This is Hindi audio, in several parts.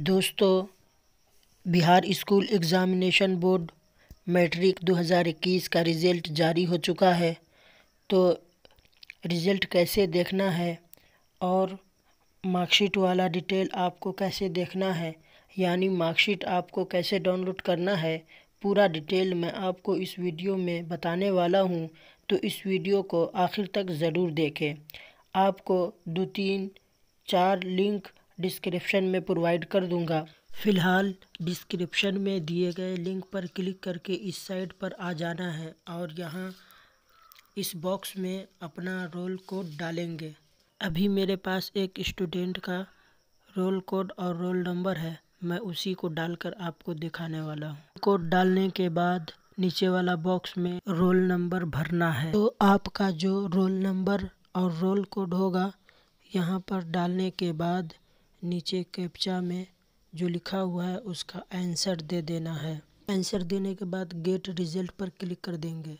दोस्तों Bihar school examination board matric 2021 का रिज़ल्ट जारी हो चुका है तो रिज़ल्ट कैसे देखना है और मार्कशीट वाला डिटेल आपको कैसे देखना है यानी मार्कशीट आपको कैसे डाउनलोड करना है पूरा डिटेल मैं आपको इस वीडियो में बताने वाला हूँ तो इस वीडियो को आखिर तक ज़रूर देखें आपको दो तीन चार लिंक डिस्क्रिप्शन में प्रोवाइड कर दूंगा फ़िलहाल डिस्क्रिप्शन में दिए गए लिंक पर क्लिक करके इस साइट पर आ जाना है और यहाँ इस बॉक्स में अपना रोल कोड डालेंगे अभी मेरे पास एक स्टूडेंट का रोल कोड और रोल नंबर है मैं उसी को डालकर आपको दिखाने वाला हूँ कोड डालने के बाद नीचे वाला बॉक्स में रोल नंबर भरना है तो आपका जो रोल नंबर और रोल कोड होगा यहाँ पर डालने के बाद नीचे कैप्चा में जो लिखा हुआ है उसका आंसर दे देना है आंसर देने के बाद गेट रिजल्ट पर क्लिक कर देंगे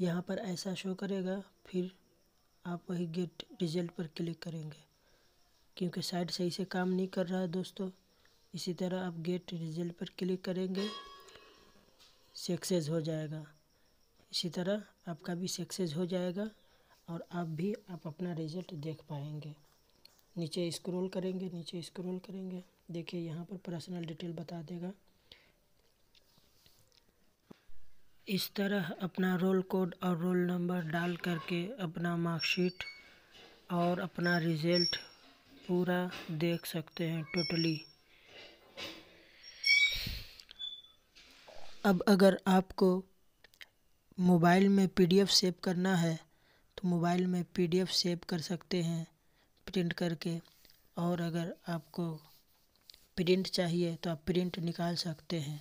यहाँ पर ऐसा शो करेगा फिर आप वही गेट रिजल्ट पर क्लिक करेंगे क्योंकि साइड सही से काम नहीं कर रहा है दोस्तों इसी तरह आप गेट रिजल्ट पर क्लिक करेंगे सक्सेस हो जाएगा इसी तरह आपका भी सक्सेस हो जाएगा और आप भी आप अपना रिज़ल्ट देख पाएंगे नीचे स्क्रॉल करेंगे नीचे स्क्रॉल करेंगे देखिए यहाँ पर पर्सनल डिटेल बता देगा इस तरह अपना रोल कोड और रोल नंबर डाल करके अपना मार्कशीट और अपना रिज़ल्ट पूरा देख सकते हैं टोटली अब अगर आपको मोबाइल में पीडीएफ सेव करना है तो मोबाइल में पीडीएफ सेव कर सकते हैं प्रिंट करके और अगर आपको प्रिंट चाहिए तो आप प्रिंट निकाल सकते हैं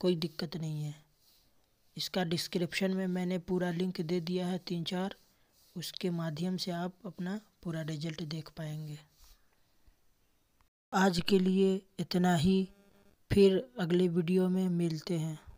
कोई दिक्कत नहीं है इसका डिस्क्रिप्शन में मैंने पूरा लिंक दे दिया है तीन चार उसके माध्यम से आप अपना पूरा रिजल्ट देख पाएंगे आज के लिए इतना ही फिर अगले वीडियो में मिलते हैं